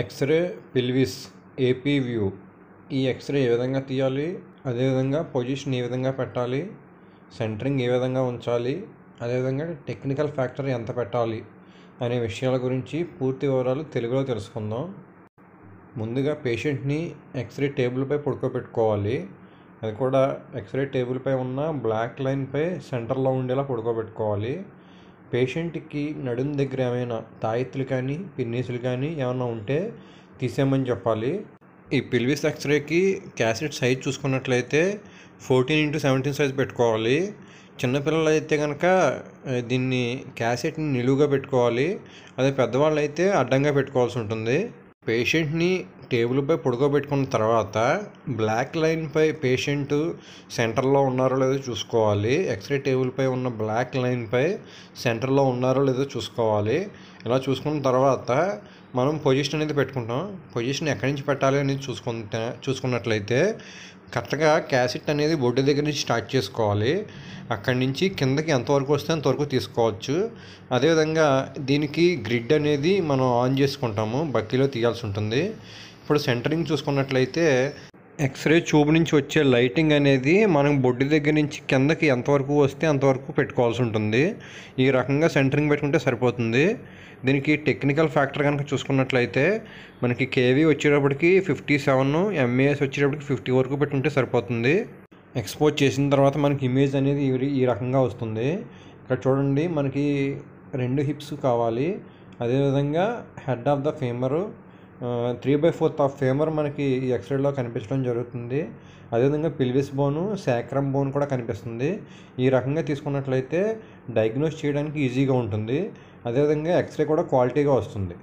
x ray pelvis AP view ఈ x-ray ఏ విధంగా తీయాలి అదేవిధంగా పొజిషన్ ఏ విధంగా పెట్టాలి సెంటరింగ్ ఏ విధంగా ఉంచాలి అదేవిధంగా టెక్నికల్ ఫ్యాక్టర్ ఎంత పెట్టాలి అనే విషయాల గురించి పూర్తి వివరాలు తెలుగులో తెలుసుకుందాం ముందుగా పేషెంట్ని ఎక్స్రే టేబుల్పై పడుకోబెట్టుకోవాలి అది కూడా ఎక్స్రే టేబుల్పై ఉన్న బ్లాక్ లైన్పై సెంటర్లో ఉండేలా పడుకోబెట్టుకోవాలి పేషెంట్కి నడుం దగ్గర ఏమైనా తాయెత్తులు కానీ పిన్నీసులు కానీ ఏమైనా ఉంటే తీసేయమని చెప్పాలి ఈ పిల్విస్ ఎక్స్రేకి క్యాసెట్ సైజ్ చూసుకున్నట్లయితే ఫోర్టీన్ ఇంటూ సెవెంటీన్ సైజ్ పెట్టుకోవాలి చిన్నపిల్లలు అయితే కనుక దీన్ని క్యాసెట్ని నిలువుగా పెట్టుకోవాలి అదే పెద్దవాళ్ళు అయితే అడ్డంగా పెట్టుకోవాల్సి ఉంటుంది పేషెంట్ని టేబుల్పై పడుకోబెట్టుకున్న తర్వాత బ్లాక్ లైన్పై పేషెంట్ సెంటర్లో ఉన్నారో లేదో చూసుకోవాలి ఎక్స్రే టేబుల్పై ఉన్న బ్లాక్ లైన్పై సెంటర్లో ఉన్నారో లేదో చూసుకోవాలి ఇలా చూసుకున్న తర్వాత మనం పొజిషన్ అనేది పెట్టుకుంటాం పొజిషన్ ఎక్కడి నుంచి పెట్టాలి అనేది చూసుకుంటే చూసుకున్నట్లయితే కరెక్ట్గా క్యాసెట్ అనేది బొడ్డు దగ్గర నుంచి స్టార్ట్ చేసుకోవాలి అక్కడి నుంచి కిందకి ఎంతవరకు వస్తే అంతవరకు తీసుకోవచ్చు అదేవిధంగా దీనికి గ్రిడ్ అనేది మనం ఆన్ చేసుకుంటాము బక్కీలో తీయాల్సి ఉంటుంది ఇప్పుడు సెంటరింగ్ చూసుకున్నట్లయితే ఎక్స్రే చూపు నుంచి వచ్చే లైటింగ్ అనేది మనం బొడ్డు దగ్గర నుంచి కిందకి ఎంతవరకు వస్తే అంతవరకు పెట్టుకోవాల్సి ఉంటుంది ఈ రకంగా సెంటరింగ్ పెట్టుకుంటే సరిపోతుంది దీనికి టెక్నికల్ ఫ్యాక్టర్ కనుక చూసుకున్నట్లయితే మనకి కేవీ వచ్చేటప్పటికి ఫిఫ్టీ సెవెన్ ఎంఏఎస్ వచ్చేటప్పటికి ఫిఫ్టీ వరకు పెట్టుకుంటే సరిపోతుంది ఎక్స్పోజ్ చేసిన తర్వాత మనకి ఇమేజ్ అనేది ఈ రకంగా వస్తుంది ఇక్కడ చూడండి మనకి రెండు హిప్స్ కావాలి అదేవిధంగా head of the femur three by fourth of femur మనకి ఎక్స్రేలో కనిపించడం జరుగుతుంది అదేవిధంగా పిల్విస్ బోను శాక్రమ్ బోన్ కూడా కనిపిస్తుంది ఈ రకంగా తీసుకున్నట్లయితే డయాగ్నోస్ చేయడానికి ఈజీగా ఉంటుంది అదేవిధంగా ఎక్స్రే కూడా క్వాలిటీగా వస్తుంది